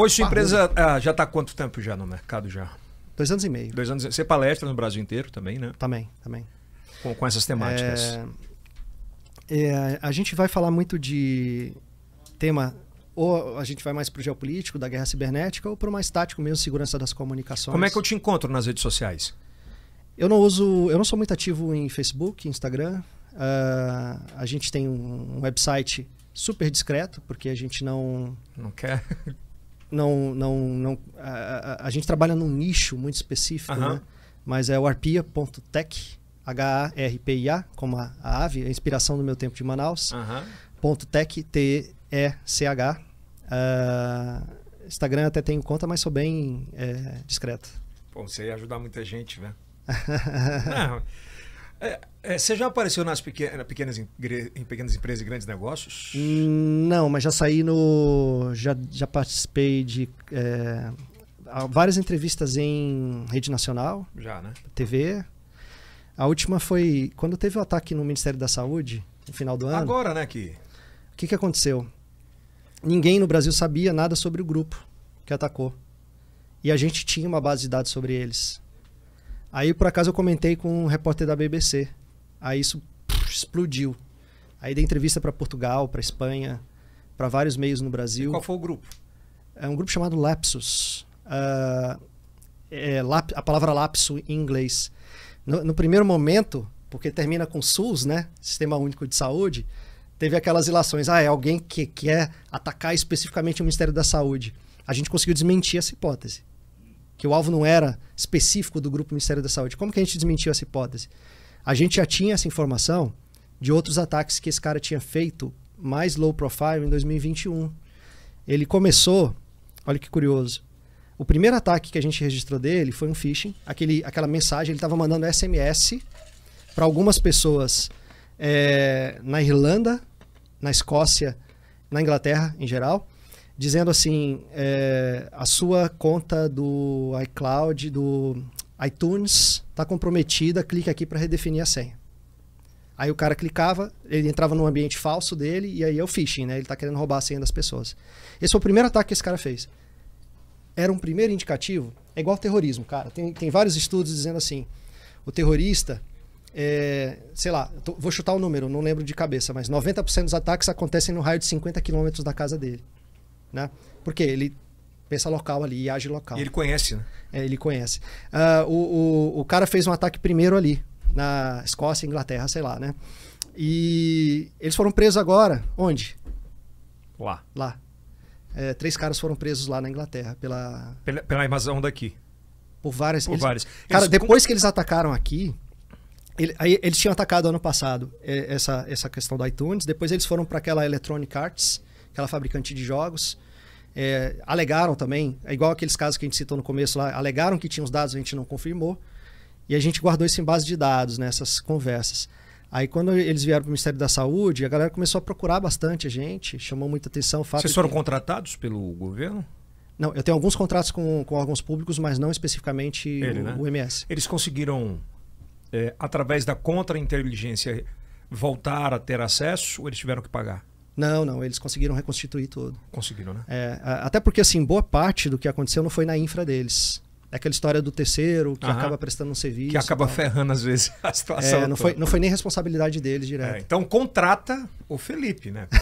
Hoje sua empresa ah, já está quanto tempo já no mercado já? Dois anos e meio. Dois anos. Você palestra no Brasil inteiro também, né? Também, também. Com, com essas temáticas. É, é, a gente vai falar muito de tema ou a gente vai mais para o geopolítico, da guerra cibernética, ou para o mais tático mesmo, segurança das comunicações. Como é que eu te encontro nas redes sociais? Eu não uso, eu não sou muito ativo em Facebook, Instagram. Uh, a gente tem um, um website super discreto, porque a gente não. Não quer não, não, não a, a, a gente trabalha num nicho muito específico, uhum. né? Mas é o arpia.tech, H-A-R-P-I-A, como a, a, ave, a inspiração do meu tempo de Manaus. Uhum. .tech, T-E-C-H. Uh, Instagram até tenho conta, mas sou bem é, discreto. Bom, você ia ajudar muita gente, né? não, é, é, você já apareceu nas pequenas, pequenas, em pequenas empresas e grandes negócios? Não, mas já saí no. Já, já participei de é, várias entrevistas em rede nacional. Já, né? TV. A última foi quando teve o ataque no Ministério da Saúde, no final do ano. Agora, né? Que... O que, que aconteceu? Ninguém no Brasil sabia nada sobre o grupo que atacou. E a gente tinha uma base de dados sobre eles. Aí, por acaso, eu comentei com um repórter da BBC. Aí isso pff, explodiu. Aí dei entrevista para Portugal, para Espanha, para vários meios no Brasil. E qual foi o grupo? É um grupo chamado Lapsus. Uh, é, lap, a palavra lapso em inglês. No, no, primeiro momento, porque termina com SUS, né? Sistema Único de Saúde, teve aquelas ilações. Ah, é alguém que quer é atacar especificamente o Ministério da Saúde. A gente conseguiu desmentir essa hipótese que o alvo não era específico do grupo Ministério da Saúde. Como que a gente desmentiu essa hipótese? A gente já tinha essa informação de outros ataques que esse cara tinha feito mais low profile em 2021. Ele começou, olha que curioso. O primeiro ataque que a gente registrou dele foi um phishing, aquele, aquela mensagem, ele estava mandando SMS para algumas pessoas é, na Irlanda, na Escócia, na Inglaterra em geral, dizendo assim: é, a sua conta do iCloud, do iTunes, está comprometida, clique aqui para redefinir a senha. Aí o cara clicava, ele entrava num ambiente falso dele, e aí é o phishing, né? Ele está querendo roubar a senha das pessoas. Esse foi o primeiro ataque que esse cara fez. Era um primeiro indicativo, é igual terrorismo, cara. Tem, tem vários estudos dizendo assim: o terrorista, é, sei lá, tô, vou chutar o um número, não lembro de cabeça, mas 90% dos ataques acontecem no raio de 50 quilômetros da casa dele né? Porque ele pensa local ali e age local. E ele conhece, né? É, ele conhece. Uh, o, o, o cara fez um ataque primeiro ali, na Escócia, Inglaterra, sei lá, né? E eles foram presos agora. Onde? Lá. Lá. É, três caras foram presos lá na Inglaterra pela... Pela, pela invasão daqui. Por várias... Por eles... várias. Cara, eles... depois que eles atacaram aqui... Ele... Aí, eles tinham atacado ano passado é, essa, essa questão do iTunes. Depois eles foram para aquela Electronic Arts aquela fabricante de jogos. É, alegaram também, é igual aqueles casos que a gente citou no começo lá, alegaram que tinham os dados, a gente não confirmou. E a gente guardou isso em base de dados nessas né, conversas. Aí quando eles vieram para o Ministério da Saúde, a galera começou a procurar bastante a gente, chamou muita atenção. Vocês foram que... contratados pelo governo? Não, eu tenho alguns contratos com, com órgãos públicos, mas não especificamente Ele, o, né? o MS. Eles conseguiram, é, através da contra-inteligência, voltar a ter acesso ou eles tiveram que pagar? Não, não, eles conseguiram reconstituir tudo. Conseguiram, né? É, até porque, assim, boa parte do que aconteceu não foi na infra deles. É aquela história do terceiro que acaba prestando um serviço. Que acaba tal. ferrando, às vezes, a é, situação. É, não, foi, não foi nem responsabilidade deles direto. É, então contrata o Felipe, né?